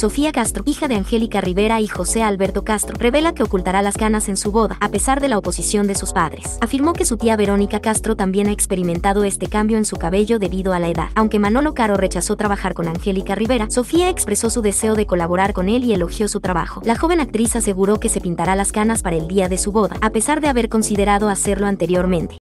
Sofía Castro, hija de Angélica Rivera y José Alberto Castro, revela que ocultará las canas en su boda, a pesar de la oposición de sus padres. Afirmó que su tía Verónica Castro también ha experimentado este cambio en su cabello debido a la edad. Aunque Manolo Caro rechazó trabajar con Angélica Rivera, Sofía expresó su deseo de colaborar con él y elogió su trabajo. La joven actriz aseguró que se pintará las canas para el día de su boda, a pesar de haber considerado hacerlo anteriormente.